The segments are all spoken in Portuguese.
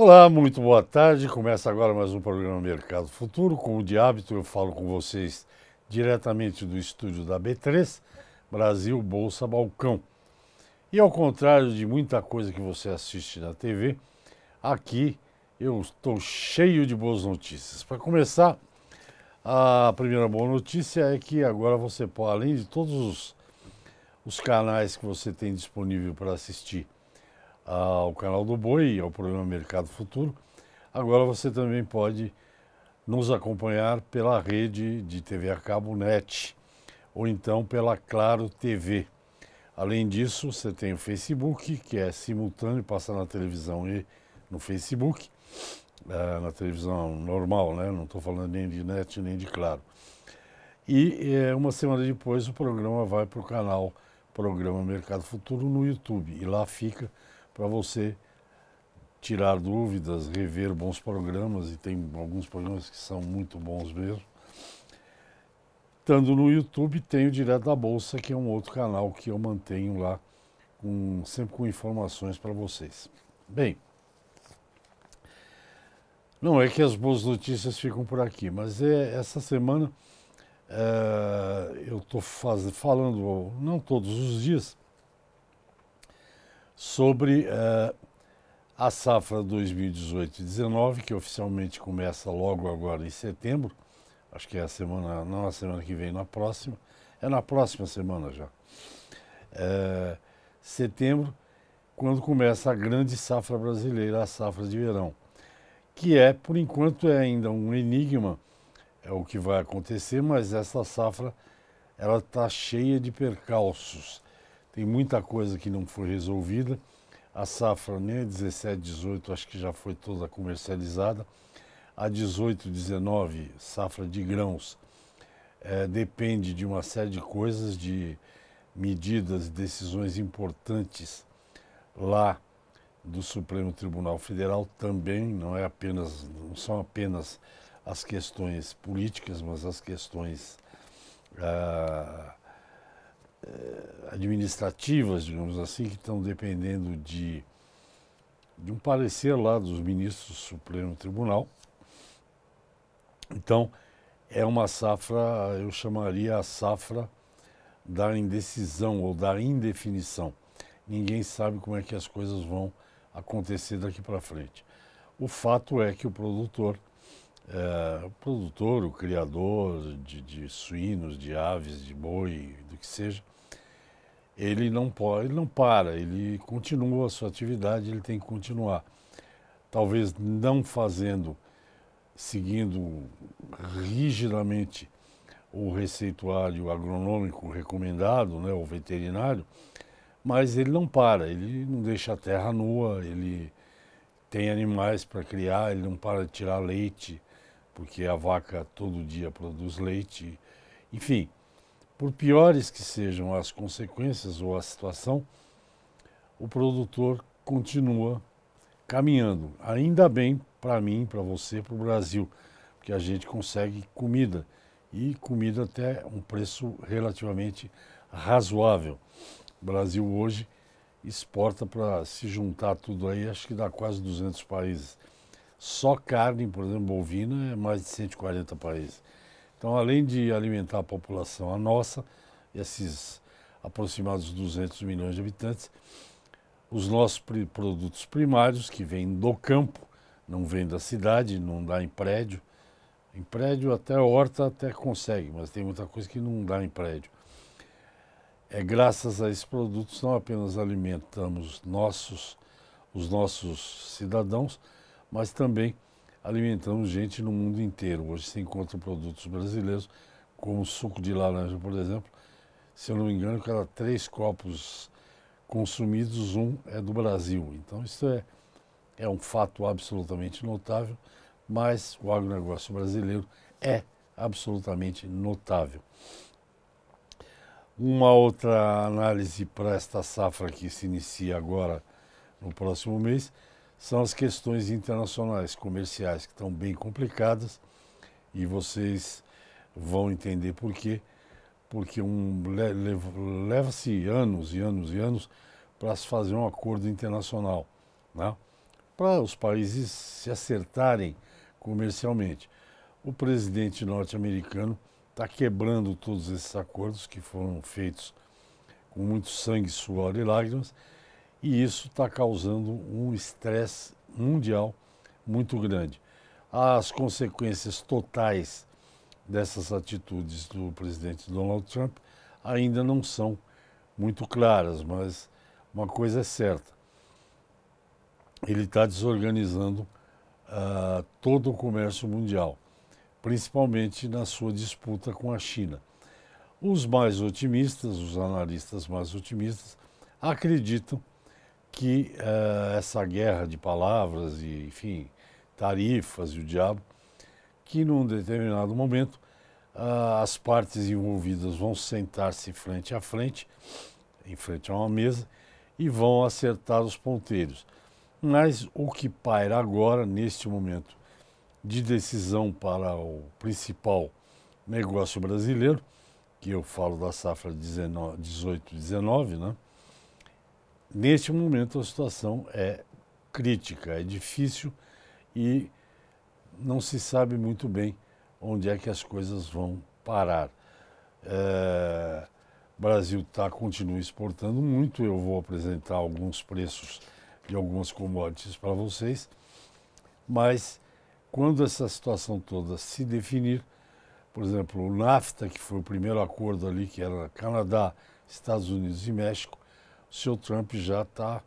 Olá, muito boa tarde. Começa agora mais um programa Mercado Futuro. Como de hábito, eu falo com vocês diretamente do estúdio da B3, Brasil Bolsa Balcão. E ao contrário de muita coisa que você assiste na TV, aqui eu estou cheio de boas notícias. Para começar, a primeira boa notícia é que agora você pode, além de todos os, os canais que você tem disponível para assistir ao ah, canal do Boi e é ao programa Mercado Futuro. Agora você também pode nos acompanhar pela rede de TV a cabo NET ou então pela Claro TV. Além disso, você tem o Facebook, que é simultâneo, passa na televisão e no Facebook, ah, na televisão normal, né? Não estou falando nem de net nem de Claro. E eh, uma semana depois o programa vai para o canal Programa Mercado Futuro no YouTube e lá fica para você tirar dúvidas, rever bons programas, e tem alguns programas que são muito bons mesmo. Estando no YouTube, tenho Direto da Bolsa, que é um outro canal que eu mantenho lá, com, sempre com informações para vocês. Bem, não é que as boas notícias ficam por aqui, mas é, essa semana é, eu estou falando, não todos os dias, sobre uh, a safra 2018-19, que oficialmente começa logo agora em setembro, acho que é a semana, não a semana que vem, na próxima, é na próxima semana já. Uh, setembro, quando começa a grande safra brasileira, a safra de verão, que é, por enquanto, é ainda um enigma, é o que vai acontecer, mas essa safra ela está cheia de percalços tem muita coisa que não foi resolvida. A safra né, 17, 18, acho que já foi toda comercializada. A 18, 19, safra de grãos, é, depende de uma série de coisas, de medidas, decisões importantes lá do Supremo Tribunal Federal também não é apenas não são apenas as questões políticas, mas as questões ah, eh, administrativas, digamos assim, que estão dependendo de, de um parecer lá dos ministros do Supremo Tribunal. Então, é uma safra, eu chamaria a safra da indecisão ou da indefinição. Ninguém sabe como é que as coisas vão acontecer daqui para frente. O fato é que o produtor é, produtor, o criador de, de, suínos, de aves, de boi, do que seja, ele não pode, ele não para, ele continua a sua atividade, ele tem que continuar. Talvez não fazendo, seguindo rigidamente o receituário agronômico recomendado, né, o veterinário, mas ele não para, ele não deixa a terra nua, ele tem animais para criar, ele não para de tirar leite, porque a vaca todo dia produz leite. Enfim, por piores que sejam as consequências ou a situação, o produtor continua caminhando. Ainda bem para mim, para você, para o Brasil, porque a gente consegue comida e comida até um preço relativamente razoável. O Brasil hoje exporta para se juntar tudo aí, acho que dá quase 200 países. Só carne, por exemplo, bovina, é mais de 140 países. Então, além de alimentar a população, a nossa, esses aproximados 200 milhões de habitantes, os nossos produtos primários, que vêm do campo, não vêm da cidade, não dá em prédio. Em prédio, até horta até consegue, mas tem muita coisa que não dá em prédio. É graças a esses produtos, não apenas alimentamos nossos, os nossos cidadãos, mas também alimentamos gente no mundo inteiro. Hoje se encontram produtos brasileiros, como suco de laranja, por exemplo. Se eu não me engano, cada três copos consumidos, um é do Brasil. Então, isso é, é um fato absolutamente notável, mas o agronegócio brasileiro é absolutamente notável. Uma outra análise para esta safra que se inicia agora no próximo mês são as questões internacionais, comerciais, que estão bem complicadas e vocês vão entender por quê. Porque um, le, le, leva-se anos e anos e anos para se fazer um acordo internacional, né? para os países se acertarem comercialmente. O presidente norte-americano está quebrando todos esses acordos que foram feitos com muito sangue, suor e lágrimas e isso está causando um estresse mundial muito grande. As consequências totais dessas atitudes do presidente Donald Trump ainda não são muito claras, mas uma coisa é certa: ele está desorganizando uh, todo o comércio mundial, principalmente na sua disputa com a China. Os mais otimistas, os analistas mais otimistas, acreditam que uh, essa guerra de palavras e, enfim, tarifas e o diabo, que num determinado momento uh, as partes envolvidas vão sentar-se frente a frente, em frente a uma mesa, e vão acertar os ponteiros. Mas o que paira agora, neste momento de decisão para o principal negócio brasileiro, que eu falo da safra 18-19, né? Neste momento a situação é crítica, é difícil e não se sabe muito bem onde é que as coisas vão parar. É, o Brasil tá, continua exportando muito, eu vou apresentar alguns preços de algumas commodities para vocês, mas quando essa situação toda se definir, por exemplo, o NAFTA, que foi o primeiro acordo ali, que era Canadá, Estados Unidos e México, o seu Trump já está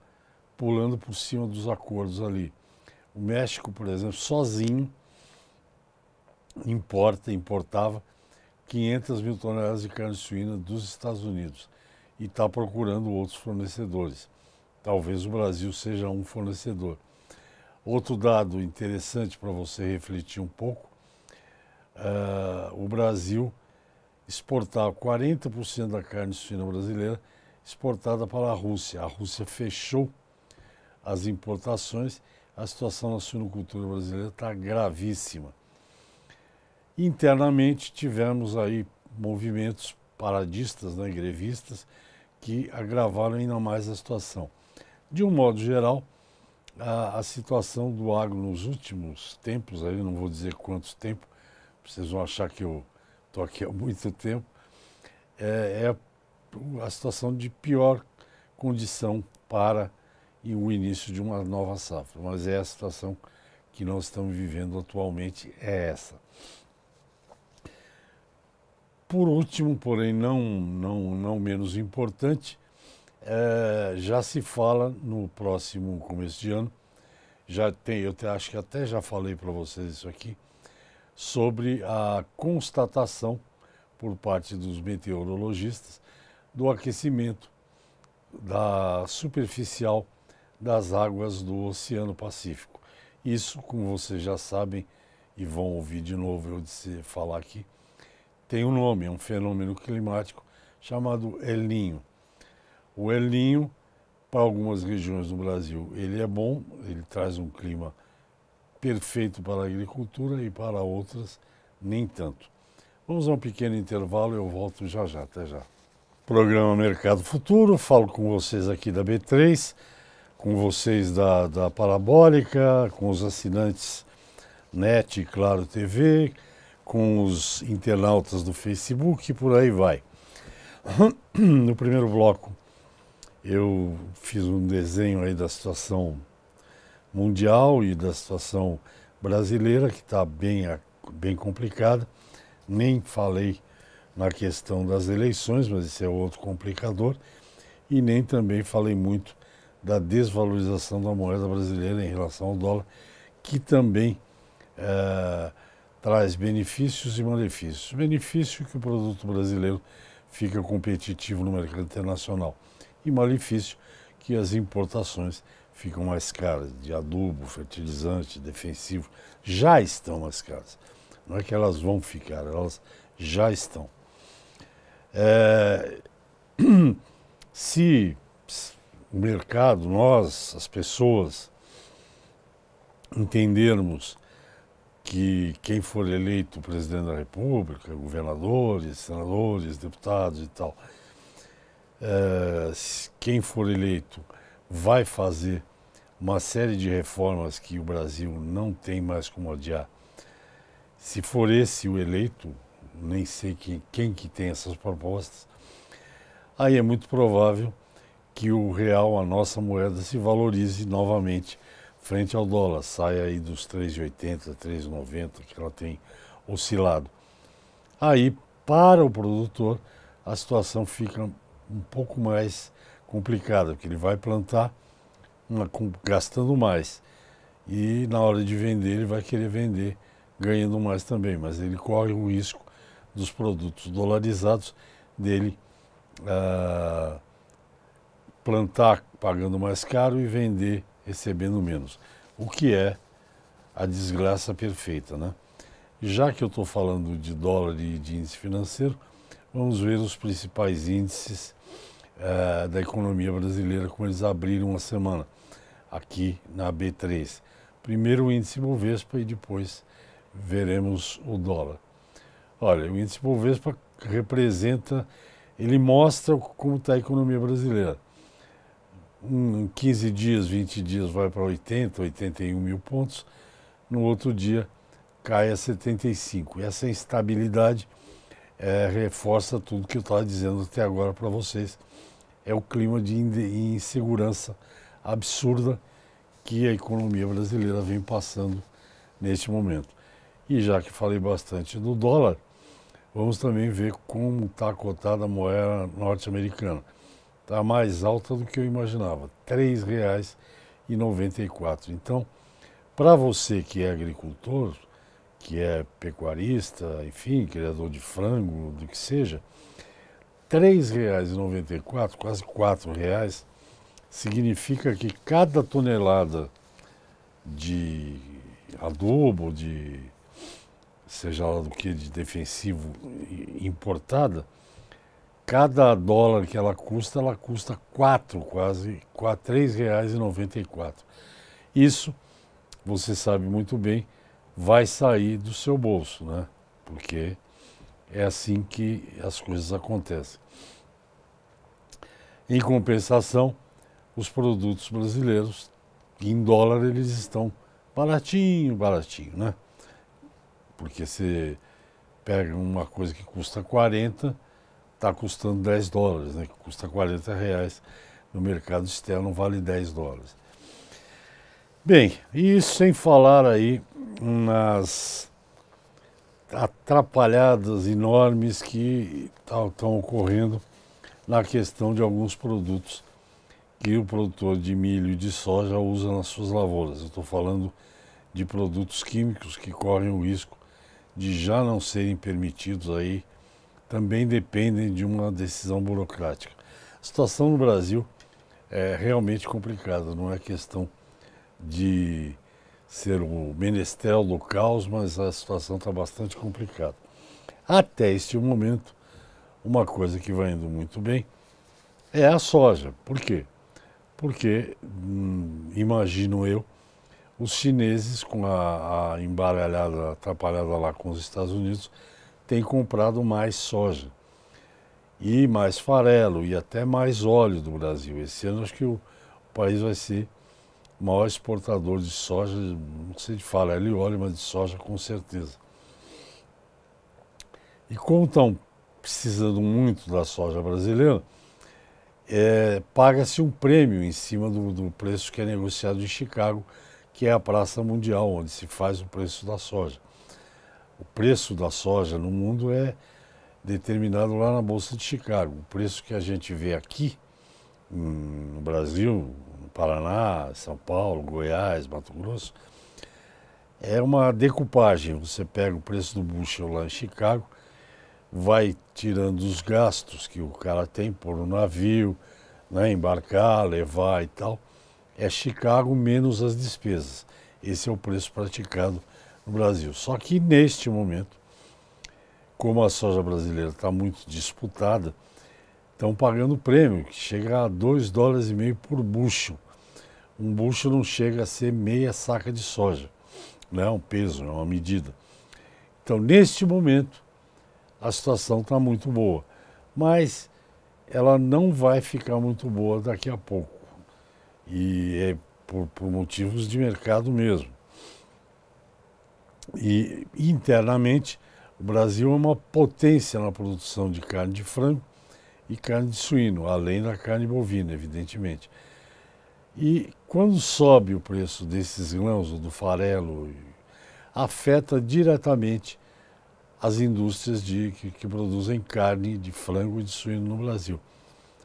pulando por cima dos acordos ali. O México, por exemplo, sozinho importa, importava 500 mil toneladas de carne suína dos Estados Unidos e está procurando outros fornecedores. Talvez o Brasil seja um fornecedor. Outro dado interessante para você refletir um pouco: uh, o Brasil exportava 40% da carne suína brasileira exportada para a Rússia. A Rússia fechou as importações, a situação na suinocultura brasileira está gravíssima. Internamente, tivemos aí movimentos paradistas, né, grevistas, que agravaram ainda mais a situação. De um modo geral, a, a situação do agro nos últimos tempos, aí não vou dizer quantos tempo, vocês vão achar que eu estou aqui há muito tempo, é, é a situação de pior condição para o início de uma nova safra. Mas é a situação que nós estamos vivendo atualmente, é essa. Por último, porém não, não, não menos importante, é, já se fala no próximo começo de ano, já tem, eu te, acho que até já falei para vocês isso aqui, sobre a constatação por parte dos meteorologistas do aquecimento da superficial das águas do Oceano Pacífico. Isso, como vocês já sabem e vão ouvir de novo eu dizer, falar aqui, tem um nome, é um fenômeno climático chamado El Ninho. O El Ninho, para algumas regiões do Brasil, ele é bom, ele traz um clima perfeito para a agricultura e para outras nem tanto. Vamos a um pequeno intervalo, eu volto já já, até já programa Mercado Futuro. Falo com vocês aqui da B3, com vocês da, da Parabólica, com os assinantes NET e Claro TV, com os internautas do Facebook e por aí vai. No primeiro bloco, eu fiz um desenho aí da situação mundial e da situação brasileira, que está bem, bem complicada. Nem falei na questão das eleições, mas esse é outro complicador, e nem também falei muito da desvalorização da moeda brasileira em relação ao dólar, que também é, traz benefícios e malefícios. Benefício que o produto brasileiro fica competitivo no mercado internacional e malefício que as importações ficam mais caras de adubo, fertilizante, defensivo, já estão mais caras. Não é que elas vão ficar, elas já estão. É, se o mercado, nós, as pessoas, entendermos que quem for eleito presidente da República, governadores, senadores, deputados e tal, é, quem for eleito vai fazer uma série de reformas que o Brasil não tem mais como adiar. Se for esse o eleito, nem sei quem quem que tem essas propostas, aí é muito provável que o real, a nossa moeda, se valorize novamente frente ao dólar, saia aí dos 3,80, 3,90 que ela tem oscilado. Aí, para o produtor, a situação fica um pouco mais complicada, porque ele vai plantar uma, gastando mais. E na hora de vender, ele vai querer vender ganhando mais também, mas ele corre o risco dos produtos dolarizados, dele ah, plantar pagando mais caro e vender recebendo menos. O que é a desgraça perfeita, né? Já que eu estou falando de dólar e de índice financeiro, vamos ver os principais índices ah, da economia brasileira, como eles abriram uma semana, aqui na B3. Primeiro o índice Bovespa e depois veremos o dólar. Olha, o índice Bovespa representa, ele mostra como está a economia brasileira. Um, 15 dias, 20 dias vai para 80, 81 mil pontos, no outro dia cai a 75. Essa instabilidade é, reforça tudo que eu estava dizendo até agora para vocês. É o clima de insegurança absurda que a economia brasileira vem passando neste momento. E já que falei bastante do dólar, Vamos também ver como está cotada a moeda norte-americana. Está mais alta do que eu imaginava, R$ 3,94. Então, para você que é agricultor, que é pecuarista, enfim, criador de frango, do que seja, R$ 3,94, quase R$ reais, significa que cada tonelada de adubo, de seja lá do que de defensivo importada, cada dólar que ela custa, ela custa quatro quase R$ quatro Isso, você sabe muito bem, vai sair do seu bolso, né? Porque é assim que as coisas acontecem. Em compensação, os produtos brasileiros, em dólar, eles estão baratinho, baratinho, né? porque você pega uma coisa que custa 40, está custando 10 dólares, né? que custa 40 reais no mercado externo, vale 10 dólares. Bem, e sem falar aí nas atrapalhadas enormes que estão tá, ocorrendo na questão de alguns produtos que o produtor de milho e de soja usa nas suas lavouras. Eu estou falando de produtos químicos que correm o risco de já não serem permitidos aí também dependem de uma decisão burocrática. A situação no Brasil é realmente complicada, não é questão de ser o menestrel do caos, mas a situação está bastante complicada. Até este momento, uma coisa que vai indo muito bem é a soja. Por quê? Porque, hum, imagino eu, os chineses, com a, a embaralhada, atrapalhada lá com os Estados Unidos, têm comprado mais soja e mais farelo e até mais óleo do Brasil. Esse ano acho que o, país vai ser o maior exportador de soja, não sei de farelo e óleo, mas de soja com certeza. E como estão precisando muito da soja brasileira, é, paga-se um prêmio em cima do, do preço que é negociado em Chicago que é a praça mundial, onde se faz o preço da soja. O preço da soja no mundo é determinado lá na Bolsa de Chicago. O preço que a gente vê aqui, hum, no Brasil, no Paraná, São Paulo, Goiás, Mato Grosso, é uma decupagem. Você pega o preço do bushel lá em Chicago, vai tirando os gastos que o cara tem por um navio, né, embarcar, levar e tal é Chicago menos as despesas. Esse é o preço praticado no Brasil. Só que neste momento, como a soja brasileira está muito disputada, estão pagando prêmio, que chega a 2 dólares e meio por bucho. Um bucho não chega a ser meia saca de soja, não é um peso, é uma medida. Então, neste momento, a situação está muito boa, mas ela não vai ficar muito boa daqui a pouco. E é por, por motivos de mercado mesmo. E internamente, o Brasil é uma potência na produção de carne de frango e carne de suíno, além da carne bovina, evidentemente. E quando sobe o preço desses grãos, ou do farelo, afeta diretamente as indústrias de, que, que produzem carne de frango e de suíno no Brasil.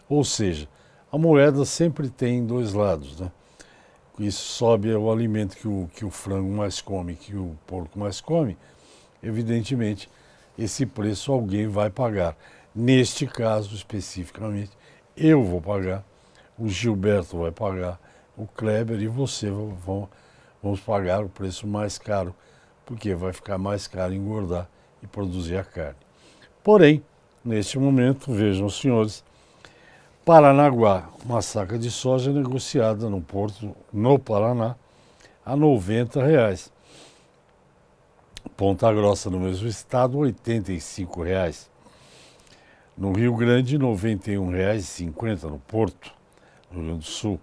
Ou seja, a moeda sempre tem dois lados, né? Isso sobe é o alimento que o, que o frango mais come, que o porco mais come. Evidentemente, esse preço alguém vai pagar. Neste caso especificamente, eu vou pagar, o Gilberto vai pagar, o Kleber e você vão, vão pagar o preço mais caro, porque vai ficar mais caro engordar e produzir a carne. Porém, neste momento, vejam os senhores, Paranaguá, uma saca de soja negociada no porto, no Paraná, a R$ 90,00. Ponta Grossa, no mesmo estado, R$ 85,00. No Rio Grande, R$ 91,50 no Porto, no Rio Grande do Sul.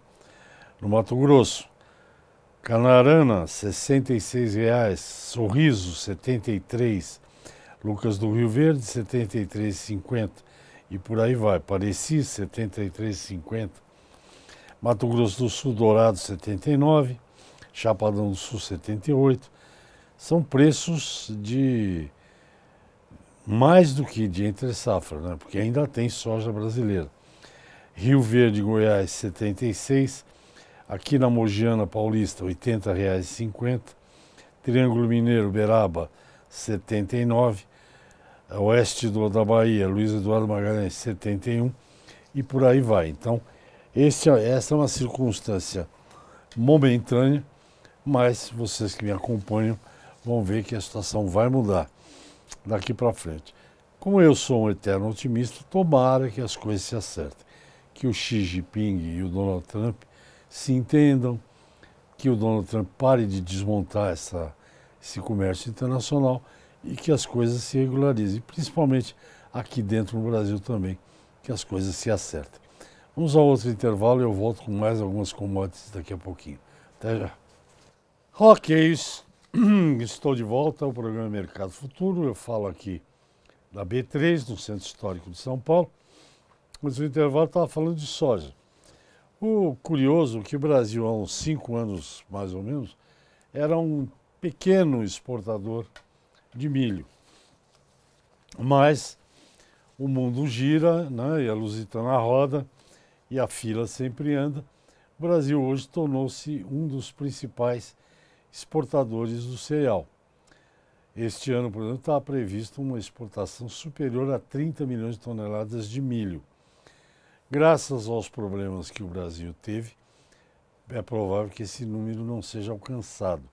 No Mato Grosso, Canarana, R$ 66,00. Sorriso, R$ 73,00. Lucas do Rio Verde, R$ 73,50 e por aí vai. Pareci, 73,50. Mato Grosso do Sul, Dourado, 79. Chapadão do Sul, 78. São preços de mais do que de entre safra, né? porque ainda tem soja brasileira. Rio Verde, Goiás, 76. Aqui na Mogiana Paulista, R$ 80,50. Triângulo Mineiro, Beraba, 79 a oeste do, da Bahia, Luiz Eduardo Magalhães, 71, e por aí vai. Então, este, é, essa é uma circunstância momentânea, mas vocês que me acompanham vão ver que a situação vai mudar daqui para frente. Como eu sou um eterno otimista, tomara que as coisas se acertem, que o Xi Jinping e o Donald Trump se entendam, que o Donald Trump pare de desmontar essa, esse comércio internacional e que as coisas se regularizem, principalmente aqui dentro no Brasil também, que as coisas se acertem. Vamos a outro intervalo e eu volto com mais algumas commodities daqui a pouquinho. Até já. Ok, estou de volta ao programa Mercado Futuro. Eu falo aqui da B3, no Centro Histórico de São Paulo. Mas o intervalo estava falando de soja. O curioso é que o Brasil, há uns cinco anos mais ou menos, era um pequeno exportador de milho. Mas o mundo gira, né, e a Lusitana na roda, e a fila sempre anda. O Brasil hoje tornou-se um dos principais exportadores do cereal. Este ano, por exemplo, está previsto uma exportação superior a 30 milhões de toneladas de milho. Graças aos problemas que o Brasil teve, é provável que esse número não seja alcançado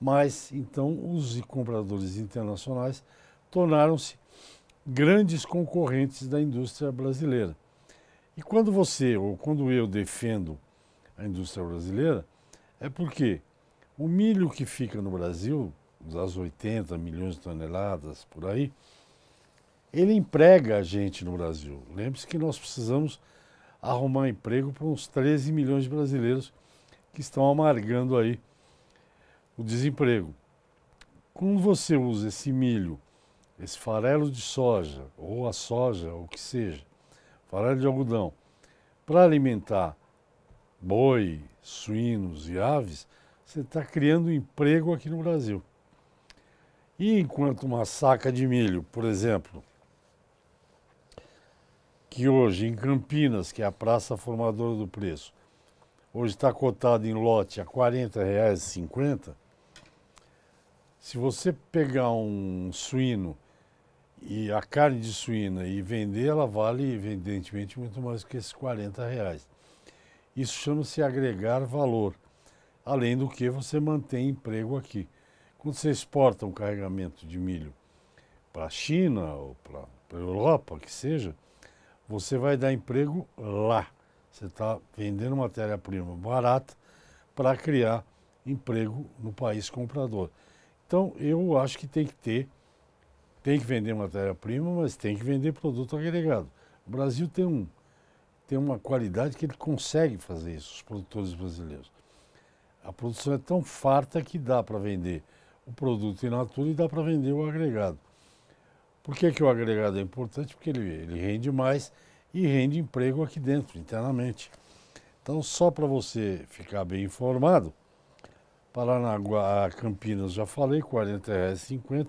mas então os compradores internacionais tornaram-se grandes concorrentes da indústria brasileira. E quando você ou quando eu defendo a indústria brasileira, é porque o milho que fica no Brasil, das 80 milhões de toneladas por aí, ele emprega a gente no Brasil. Lembre-se que nós precisamos arrumar emprego para uns 13 milhões de brasileiros que estão amargando aí o desemprego. Como você usa esse milho, esse farelo de soja, ou a soja, ou o que seja, farelo de algodão, para alimentar boi, suínos e aves, você está criando emprego aqui no Brasil. E enquanto uma saca de milho, por exemplo, que hoje em Campinas, que é a praça formadora do preço, hoje está cotada em lote a R$ 40,50, se você pegar um suíno e a carne de suína e vender, ela vale, evidentemente, muito mais que esses 40 reais. Isso chama-se agregar valor. Além do que você mantém emprego aqui. Quando você exporta um carregamento de milho para a China ou para a Europa, que seja, você vai dar emprego lá. Você está vendendo matéria-prima barata para criar emprego no país comprador. Então, eu acho que tem que ter, tem que vender matéria-prima, mas tem que vender produto agregado. O Brasil tem, um, tem uma qualidade que ele consegue fazer isso, os produtores brasileiros. A produção é tão farta que dá para vender o produto in natura e dá para vender o agregado. Por que, que o agregado é importante? Porque ele, ele rende mais e rende emprego aqui dentro, internamente. Então, só para você ficar bem informado, Paranaguá, Campinas, já falei, R$ 40,50.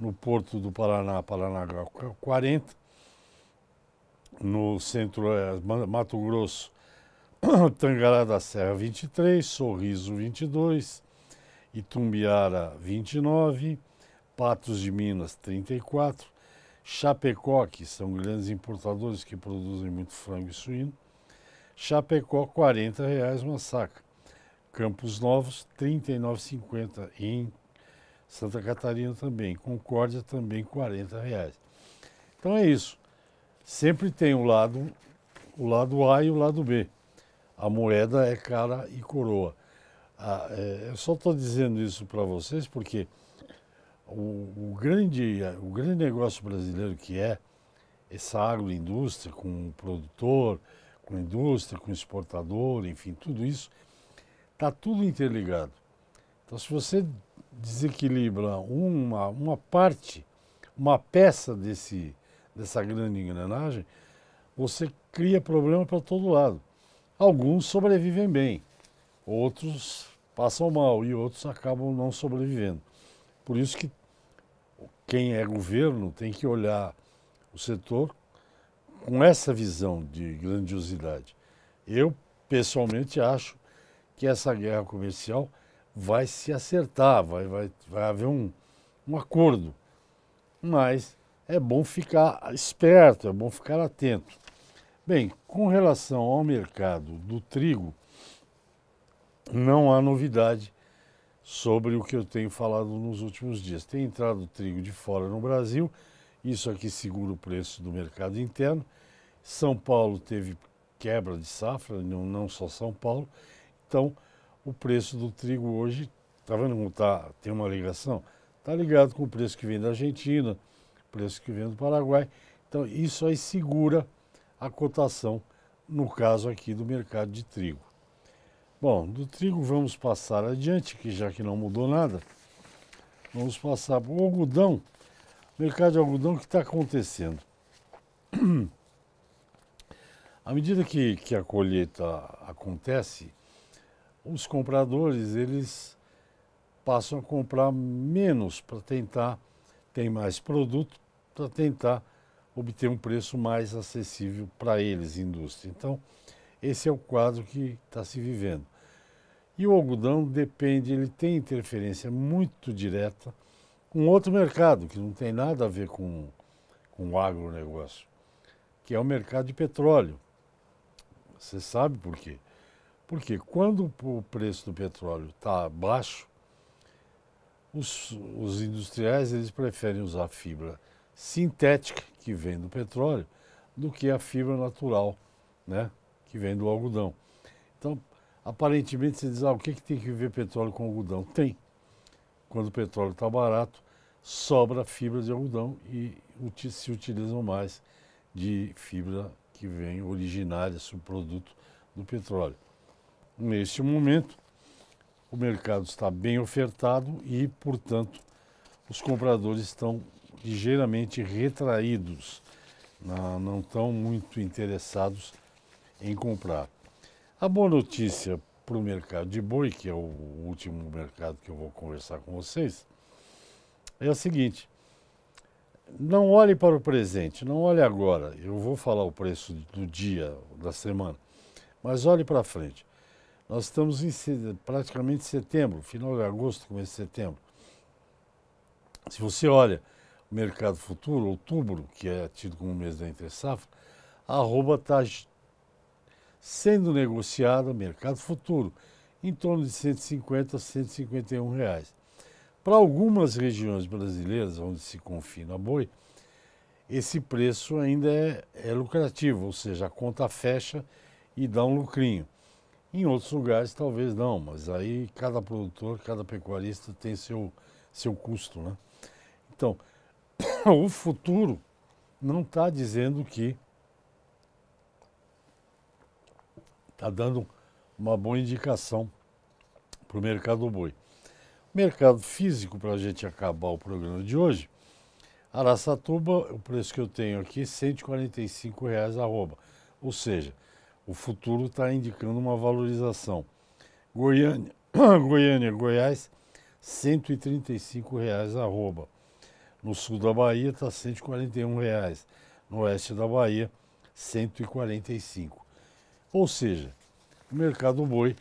No Porto do Paraná, Paranaguá, 40. No centro, é, Mato Grosso, Tangará da Serra, 23,00. Sorriso, 22,00. Itumbiara, 29,00. Patos de Minas, 34,00. Chapecó, que são grandes importadores que produzem muito frango e suíno. Chapecó, R$ 40,00 uma saca. Campos Novos, 39,50 em Santa Catarina também, Concórdia também 40 reais. Então é isso. Sempre tem o lado, o lado A e o lado B. A moeda é cara e coroa. Ah, é, eu só estou dizendo isso para vocês porque o, o, grande, o grande negócio brasileiro que é essa agroindústria com o produtor, com a indústria, com o exportador, enfim, tudo isso – Está tudo interligado. Então, se você desequilibra uma, uma parte, uma peça desse, dessa grande engrenagem, você cria problema para todo lado. Alguns sobrevivem bem, outros passam mal e outros acabam não sobrevivendo. Por isso que quem é governo tem que olhar o setor com essa visão de grandiosidade. Eu, pessoalmente, acho que essa guerra comercial vai se acertar, vai, vai, vai haver um, um acordo. Mas é bom ficar esperto, é bom ficar atento. Bem, com relação ao mercado do trigo, não há novidade sobre o que eu tenho falado nos últimos dias. Tem entrado trigo de fora no Brasil, isso aqui segura o preço do mercado interno. São Paulo teve quebra de safra, não, não só São Paulo, então, o preço do trigo hoje, está vendo como tá, tem uma ligação? Está ligado com o preço que vem da Argentina, preço que vem do Paraguai. Então, isso aí segura a cotação, no caso aqui do mercado de trigo. Bom, do trigo vamos passar adiante, que já que não mudou nada, vamos passar para o algodão. Mercado de algodão que está acontecendo. À medida que, que a colheita acontece, os compradores eles passam a comprar menos para tentar ter mais produto, para tentar obter um preço mais acessível para eles, indústria. Então, esse é o quadro que está se vivendo. E o algodão depende, ele tem interferência muito direta com outro mercado, que não tem nada a ver com, com o agronegócio, que é o mercado de petróleo. Você sabe por quê? Porque quando o preço do petróleo está baixo, os, os, industriais eles preferem usar fibra sintética, que vem do petróleo, do que a fibra natural, né, que vem do algodão. Então, aparentemente, você diz, ah, o que, que tem que ver petróleo com algodão? Tem. Quando o petróleo está barato, sobra fibra de algodão e se utilizam mais de fibra que vem originária, subproduto do petróleo neste momento, o mercado está bem ofertado e, portanto, os compradores estão ligeiramente retraídos, não, estão muito interessados em comprar. A boa notícia para o mercado de boi, que é o último mercado que eu vou conversar com vocês, é a seguinte: não olhe para o presente, não olhe agora. Eu vou falar o preço do dia, da semana, mas olhe para frente. Nós estamos em praticamente setembro, final de agosto, começo de setembro. Se você olha o mercado futuro, outubro, que é tido como mês da entre-safra, a arroba está sendo negociada, mercado futuro, em torno de 150 a 151 reais. Para algumas regiões brasileiras onde se confina a boi, esse preço ainda é, é lucrativo, ou seja, a conta fecha e dá um lucrinho. Em outros lugares talvez não, mas aí cada produtor, cada pecuarista tem seu, seu custo. Né? Então, o futuro não está dizendo que está dando uma boa indicação para o mercado do boi. Mercado físico, para a gente acabar o programa de hoje, Araçatuba, o preço que eu tenho aqui, R$ 145,00 Ou seja, o futuro está indicando uma valorização. Goiânia, Goiânia, Goiás, R$ reais arroba. No sul da Bahia está R$ reais. No oeste da Bahia, 145. Ou seja, o mercado boi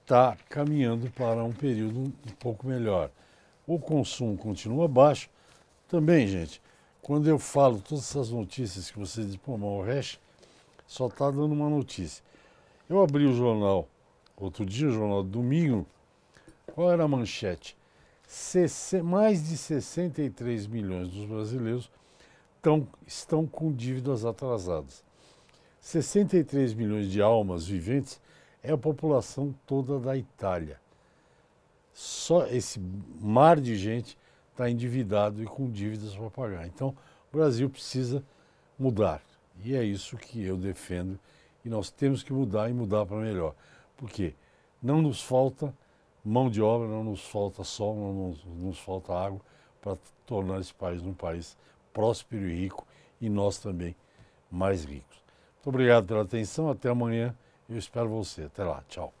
está caminhando para um período um pouco melhor. O consumo continua baixo. Também, gente, quando eu falo todas essas notícias que vocês dizem, pô, mas o resto só está dando uma notícia. Eu abri o jornal outro dia, o jornal domingo, qual era a manchete? mais de 63 milhões dos brasileiros tão, estão com dívidas atrasadas. 63 milhões de almas viventes é a população toda da Itália. Só esse mar de gente está endividado e com dívidas para pagar. Então, o Brasil precisa mudar. E é isso que eu defendo e nós temos que mudar e mudar para melhor. Porque não nos falta mão de obra, não nos falta sol, não nos, nos falta água para tornar esse país um país próspero e rico e nós também mais ricos. Muito obrigado pela atenção, até amanhã. Eu espero você. Até lá, tchau.